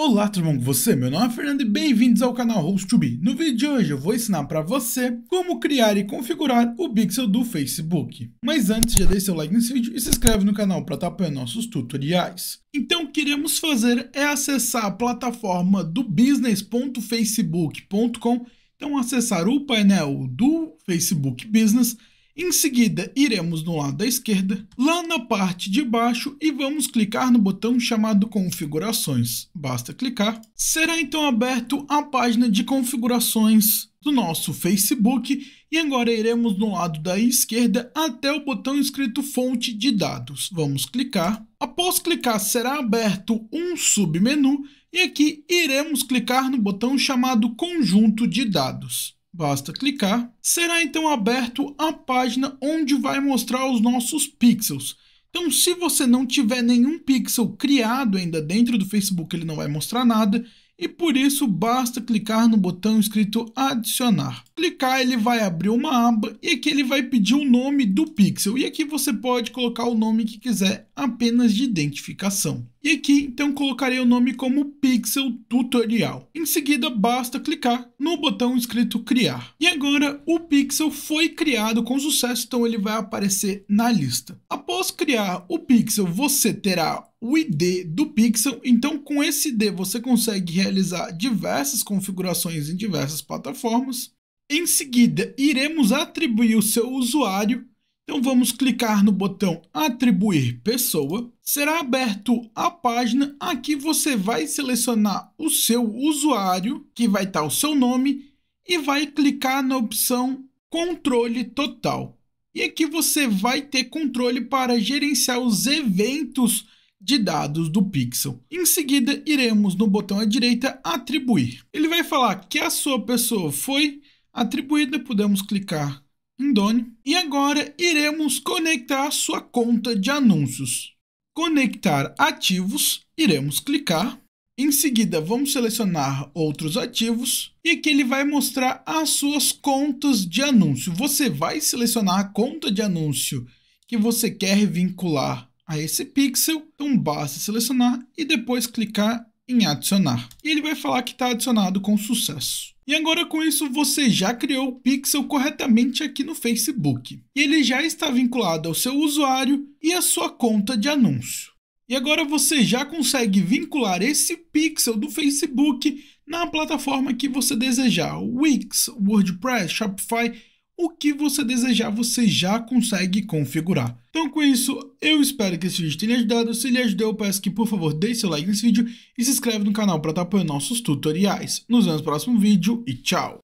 Olá tudo bom com você? Meu nome é Fernando e bem-vindos ao canal host 2 No vídeo de hoje eu vou ensinar para você como criar e configurar o pixel do Facebook. Mas antes já deixe seu like nesse vídeo e se inscreve no canal para estar tá apoiando nossos tutoriais. Então o que iremos fazer é acessar a plataforma do business.facebook.com então acessar o painel do Facebook Business em seguida, iremos no lado da esquerda, lá na parte de baixo e vamos clicar no botão chamado configurações. Basta clicar. Será então aberto a página de configurações do nosso Facebook e agora iremos no lado da esquerda até o botão escrito fonte de dados. Vamos clicar. Após clicar, será aberto um submenu e aqui iremos clicar no botão chamado conjunto de dados. Basta clicar, será então aberto a página onde vai mostrar os nossos pixels. Então, se você não tiver nenhum pixel criado ainda dentro do Facebook, ele não vai mostrar nada e por isso basta clicar no botão escrito adicionar. Clicar ele vai abrir uma aba e aqui ele vai pedir o nome do pixel e aqui você pode colocar o nome que quiser apenas de identificação. E aqui então colocarei o nome como Pixel Tutorial. Em seguida basta clicar no botão escrito criar. E agora o pixel foi criado com sucesso, então ele vai aparecer na lista. Após criar o pixel, você terá o ID do pixel. Então, com esse ID, você consegue realizar diversas configurações em diversas plataformas. Em seguida, iremos atribuir o seu usuário. Então, vamos clicar no botão Atribuir Pessoa. Será aberto a página. Aqui você vai selecionar o seu usuário, que vai estar o seu nome, e vai clicar na opção Controle Total. E aqui você vai ter controle para gerenciar os eventos de dados do pixel. Em seguida, iremos no botão à direita atribuir. Ele vai falar que a sua pessoa foi atribuída, podemos clicar em Done. E agora iremos conectar sua conta de anúncios. Conectar ativos, iremos clicar. Em seguida, vamos selecionar outros ativos e aqui ele vai mostrar as suas contas de anúncio. Você vai selecionar a conta de anúncio que você quer vincular a esse pixel, então basta selecionar e depois clicar em adicionar. E ele vai falar que está adicionado com sucesso. E agora com isso você já criou o pixel corretamente aqui no Facebook. E ele já está vinculado ao seu usuário e à sua conta de anúncio. E agora você já consegue vincular esse pixel do Facebook na plataforma que você desejar, o Wix, WordPress, Shopify o que você desejar você já consegue configurar. Então com isso, eu espero que esse vídeo tenha ajudado, se lhe ajudou eu peço que por favor deixe seu like nesse vídeo e se inscreve no canal para estar apoiando nossos tutoriais. Nos vemos no próximo vídeo e tchau!